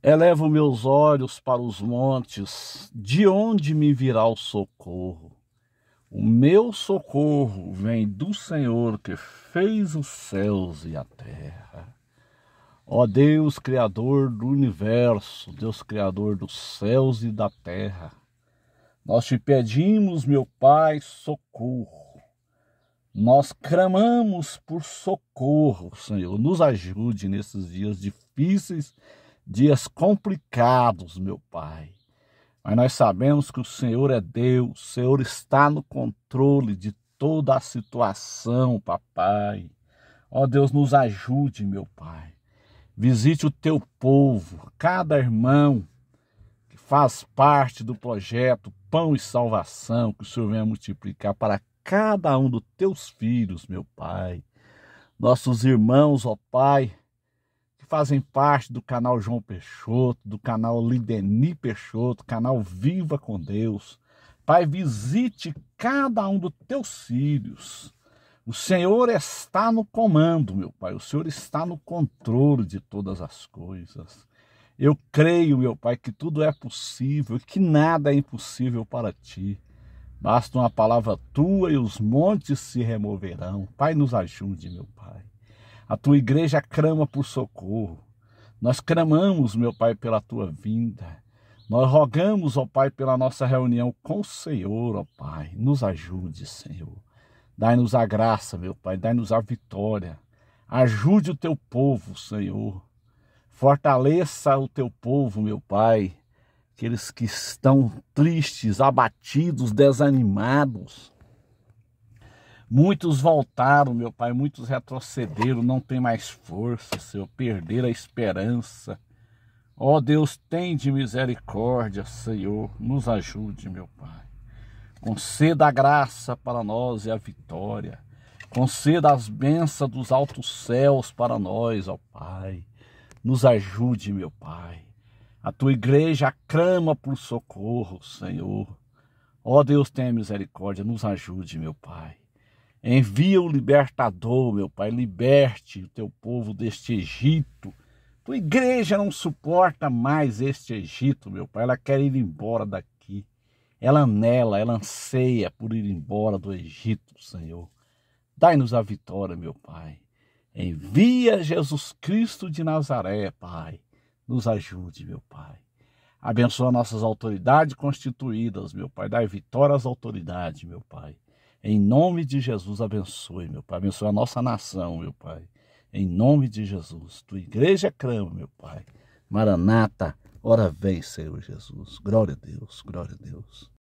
Elevo meus olhos para os montes, de onde me virá o socorro? O meu socorro vem do Senhor que fez os céus e a terra. Ó Deus, Criador do universo, Deus, Criador dos céus e da terra, nós te pedimos, meu Pai, socorro. Nós clamamos por socorro, Senhor. Nos ajude nesses dias difíceis dias complicados, meu Pai. Mas nós sabemos que o Senhor é Deus, o Senhor está no controle de toda a situação, papai. Ó Deus, nos ajude, meu Pai. Visite o teu povo, cada irmão que faz parte do projeto Pão e Salvação, que o Senhor venha multiplicar para cada um dos teus filhos, meu Pai. Nossos irmãos, ó Pai, fazem parte do canal João Peixoto, do canal Lideni Peixoto, canal Viva com Deus. Pai, visite cada um dos teus filhos. O Senhor está no comando, meu Pai. O Senhor está no controle de todas as coisas. Eu creio, meu Pai, que tudo é possível, que nada é impossível para ti. Basta uma palavra tua e os montes se removerão. Pai, nos ajude, meu Pai. A tua igreja crama por socorro. Nós clamamos, meu Pai, pela tua vinda. Nós rogamos, ó Pai, pela nossa reunião com o Senhor, ó Pai. Nos ajude, Senhor. Dai-nos a graça, meu Pai. Dai-nos a vitória. Ajude o teu povo, Senhor. Fortaleça o teu povo, meu Pai. Aqueles que estão tristes, abatidos, desanimados. Muitos voltaram, meu Pai, muitos retrocederam, não tem mais força, Senhor, perderam a esperança. Ó oh, Deus, tem de misericórdia, Senhor, nos ajude, meu Pai. Conceda a graça para nós e a vitória. Conceda as bênçãos dos altos céus para nós, ó oh, Pai. Nos ajude, meu Pai. A tua igreja clama por socorro, Senhor. Ó oh, Deus, tenha misericórdia, nos ajude, meu Pai. Envia o libertador, meu Pai, liberte o teu povo deste Egito. Tua igreja não suporta mais este Egito, meu Pai, ela quer ir embora daqui. Ela anela, ela anseia por ir embora do Egito, Senhor. Dai-nos a vitória, meu Pai. Envia Jesus Cristo de Nazaré, Pai. Nos ajude, meu Pai. Abençoa nossas autoridades constituídas, meu Pai. Dai vitória às autoridades, meu Pai em nome de Jesus, abençoe, meu Pai. Abençoe a nossa nação, meu Pai. Em nome de Jesus. Tua igreja crama meu Pai. Maranata, ora vem, Senhor Jesus. Glória a Deus, glória a Deus.